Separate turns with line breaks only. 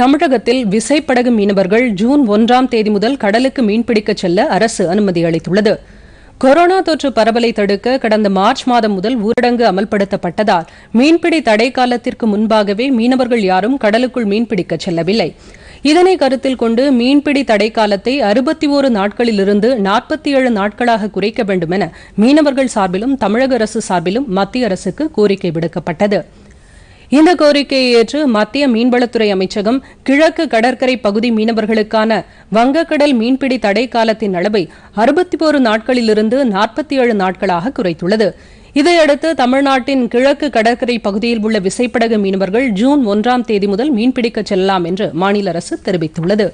தமிழகத்தில் விசைப்படகு மீனவர்கள் ஜூன் ஒன்றாம் தேதி முதல் கடலுக்கு மீன்பிடிக்க செல்ல அரசு அனுமதி அளித்துள்ளது கொரோனா தொற்று பரவலை தடுக்க கடந்த மார்ச் மாதம் முதல் ஊரடங்கு அமல்படுத்தப்பட்டதால் மீன்பிடி தடை காலத்திற்கு முன்பாகவே மீனவர்கள் யாரும் கடலுக்குள் மீன்பிடிக்க செல்லவில்லை இதனை கருத்தில் கொண்டு மீன்பிடி தடை காலத்தை அறுபத்தி ஒரு நாட்களிலிருந்து நாற்பத்தி ஏழு நாட்களாக குறைக்க வேண்டும் என மீனவர்கள் சார்பிலும் தமிழக அரசு சார்பிலும் மத்திய அரசுக்கு கோரிக்கை விடுக்கப்பட்டது இந்த கோரிக்கையை ஏற்று மத்திய மீன்வளத்துறை அமைச்சகம் கிழக்கு கடற்கரை பகுதி மீனவர்களுக்கான வங்கக்கடல் மீன்பிடி தடை காலத்தின் அளவை அறுபத்தி ஒரு நாட்களிலிருந்து நாற்பத்தி ஏழு நாட்களாக குறைத்துள்ளது இதையடுத்து தமிழ்நாட்டின் கிழக்கு கடற்கரை பகுதியில் உள்ள விசைப்படகு மீனவர்கள் ஜூன் ஒன்றாம் தேதி முதல் மீன்பிடிக்கச் செல்லலாம் என்று மாநில அரசு தெரிவித்துள்ளது